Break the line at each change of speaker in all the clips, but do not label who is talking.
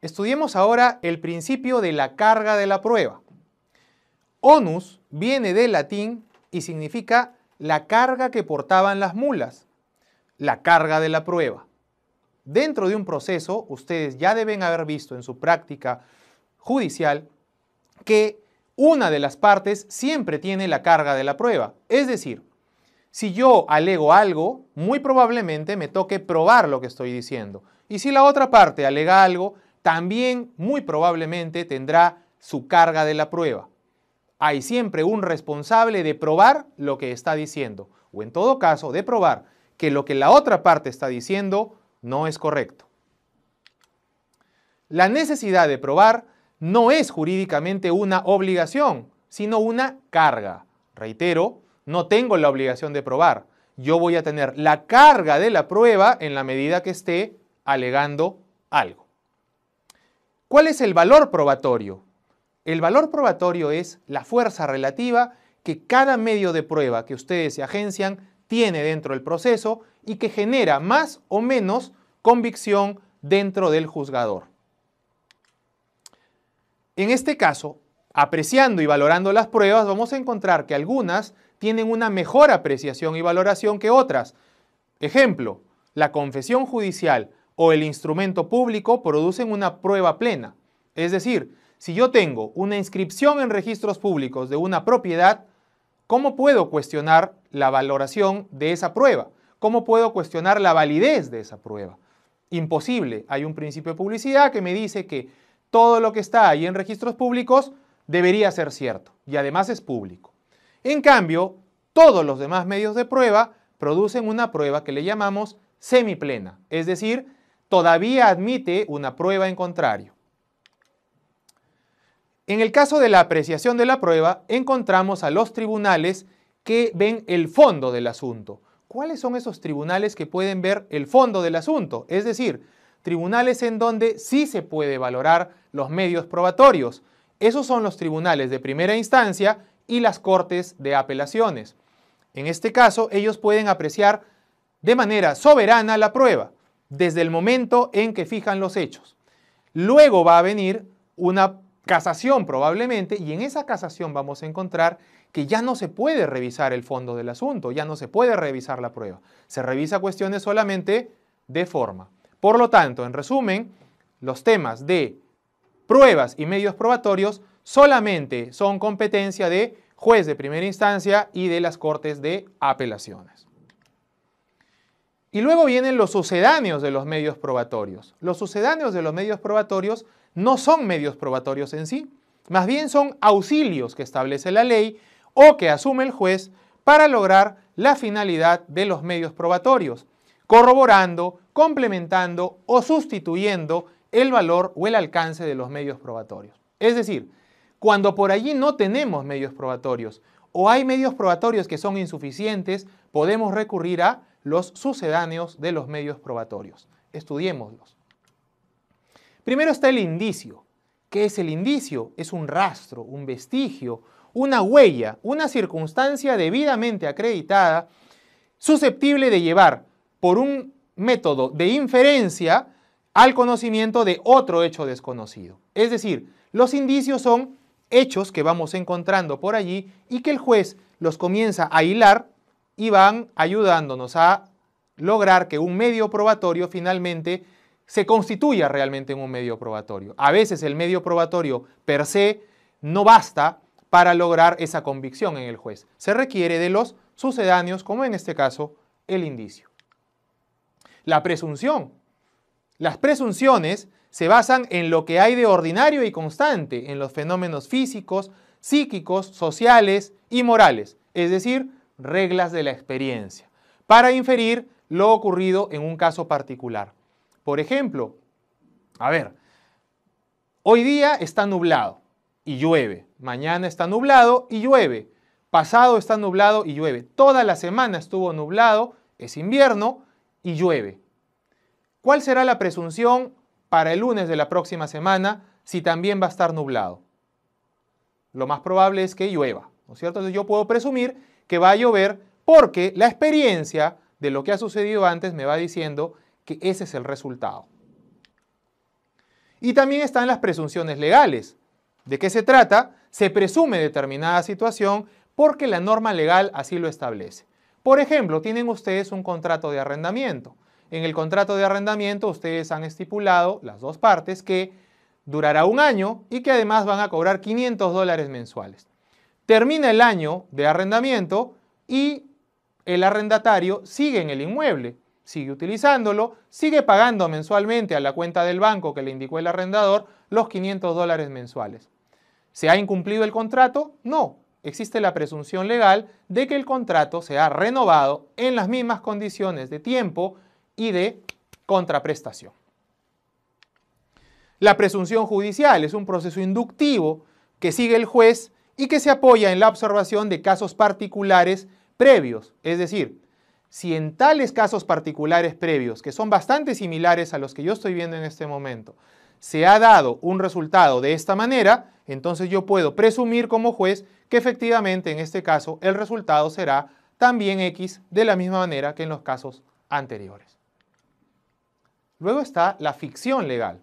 Estudiemos ahora el principio de la carga de la prueba. Onus viene del latín y significa la carga que portaban las mulas, la carga de la prueba. Dentro de un proceso, ustedes ya deben haber visto en su práctica judicial que una de las partes siempre tiene la carga de la prueba. Es decir, si yo alego algo, muy probablemente me toque probar lo que estoy diciendo. Y si la otra parte alega algo, también muy probablemente tendrá su carga de la prueba. Hay siempre un responsable de probar lo que está diciendo, o en todo caso, de probar que lo que la otra parte está diciendo no es correcto. La necesidad de probar no es jurídicamente una obligación, sino una carga. Reitero, no tengo la obligación de probar. Yo voy a tener la carga de la prueba en la medida que esté alegando algo. ¿Cuál es el valor probatorio? El valor probatorio es la fuerza relativa que cada medio de prueba que ustedes se agencian tiene dentro del proceso y que genera más o menos convicción dentro del juzgador. En este caso, Apreciando y valorando las pruebas, vamos a encontrar que algunas tienen una mejor apreciación y valoración que otras. Ejemplo, la confesión judicial o el instrumento público producen una prueba plena. Es decir, si yo tengo una inscripción en registros públicos de una propiedad, ¿cómo puedo cuestionar la valoración de esa prueba? ¿Cómo puedo cuestionar la validez de esa prueba? Imposible. Hay un principio de publicidad que me dice que todo lo que está ahí en registros públicos debería ser cierto y además es público. En cambio, todos los demás medios de prueba producen una prueba que le llamamos semiplena, es decir, todavía admite una prueba en contrario. En el caso de la apreciación de la prueba, encontramos a los tribunales que ven el fondo del asunto. ¿Cuáles son esos tribunales que pueden ver el fondo del asunto? Es decir, tribunales en donde sí se puede valorar los medios probatorios, esos son los tribunales de primera instancia y las cortes de apelaciones. En este caso, ellos pueden apreciar de manera soberana la prueba, desde el momento en que fijan los hechos. Luego va a venir una casación probablemente, y en esa casación vamos a encontrar que ya no se puede revisar el fondo del asunto, ya no se puede revisar la prueba. Se revisa cuestiones solamente de forma. Por lo tanto, en resumen, los temas de pruebas y medios probatorios solamente son competencia de juez de primera instancia y de las cortes de apelaciones. Y luego vienen los sucedáneos de los medios probatorios. Los sucedáneos de los medios probatorios no son medios probatorios en sí, más bien son auxilios que establece la ley o que asume el juez para lograr la finalidad de los medios probatorios, corroborando, complementando o sustituyendo el valor o el alcance de los medios probatorios. Es decir, cuando por allí no tenemos medios probatorios o hay medios probatorios que son insuficientes, podemos recurrir a los sucedáneos de los medios probatorios. Estudiémoslos. Primero está el indicio. ¿Qué es el indicio? Es un rastro, un vestigio, una huella, una circunstancia debidamente acreditada, susceptible de llevar por un método de inferencia al conocimiento de otro hecho desconocido. Es decir, los indicios son hechos que vamos encontrando por allí y que el juez los comienza a hilar y van ayudándonos a lograr que un medio probatorio finalmente se constituya realmente en un medio probatorio. A veces el medio probatorio per se no basta para lograr esa convicción en el juez. Se requiere de los sucedáneos, como en este caso el indicio. La presunción las presunciones se basan en lo que hay de ordinario y constante, en los fenómenos físicos, psíquicos, sociales y morales, es decir, reglas de la experiencia, para inferir lo ocurrido en un caso particular. Por ejemplo, a ver, hoy día está nublado y llueve, mañana está nublado y llueve, pasado está nublado y llueve, toda la semana estuvo nublado, es invierno y llueve. ¿Cuál será la presunción para el lunes de la próxima semana si también va a estar nublado? Lo más probable es que llueva, ¿no es cierto? Entonces yo puedo presumir que va a llover porque la experiencia de lo que ha sucedido antes me va diciendo que ese es el resultado. Y también están las presunciones legales. ¿De qué se trata? Se presume determinada situación porque la norma legal así lo establece. Por ejemplo, tienen ustedes un contrato de arrendamiento. En el contrato de arrendamiento ustedes han estipulado, las dos partes, que durará un año y que además van a cobrar 500 dólares mensuales. Termina el año de arrendamiento y el arrendatario sigue en el inmueble, sigue utilizándolo, sigue pagando mensualmente a la cuenta del banco que le indicó el arrendador los 500 dólares mensuales. ¿Se ha incumplido el contrato? No. Existe la presunción legal de que el contrato se ha renovado en las mismas condiciones de tiempo y de contraprestación. La presunción judicial es un proceso inductivo que sigue el juez y que se apoya en la observación de casos particulares previos. Es decir, si en tales casos particulares previos, que son bastante similares a los que yo estoy viendo en este momento, se ha dado un resultado de esta manera, entonces yo puedo presumir como juez que efectivamente en este caso el resultado será también X de la misma manera que en los casos anteriores. Luego está la ficción legal.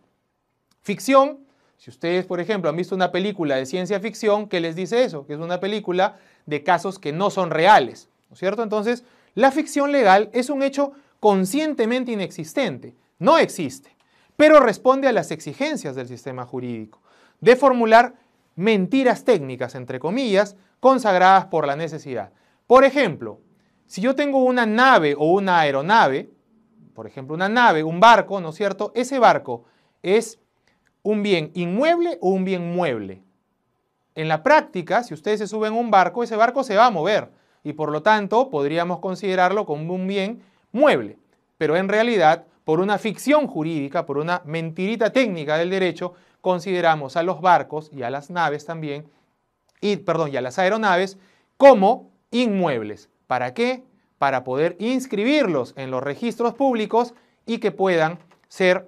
Ficción, si ustedes, por ejemplo, han visto una película de ciencia ficción, ¿qué les dice eso? Que es una película de casos que no son reales, ¿no es cierto? Entonces, la ficción legal es un hecho conscientemente inexistente, no existe, pero responde a las exigencias del sistema jurídico de formular mentiras técnicas, entre comillas, consagradas por la necesidad. Por ejemplo, si yo tengo una nave o una aeronave, por ejemplo, una nave, un barco, ¿no es cierto? Ese barco es un bien inmueble o un bien mueble. En la práctica, si ustedes se suben a un barco, ese barco se va a mover y por lo tanto podríamos considerarlo como un bien mueble. Pero en realidad, por una ficción jurídica, por una mentirita técnica del derecho, consideramos a los barcos y a las naves también, y, perdón, y a las aeronaves como inmuebles. ¿Para qué? para poder inscribirlos en los registros públicos y que puedan ser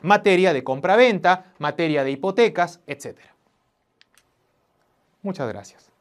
materia de compraventa, materia de hipotecas, etc. Muchas gracias.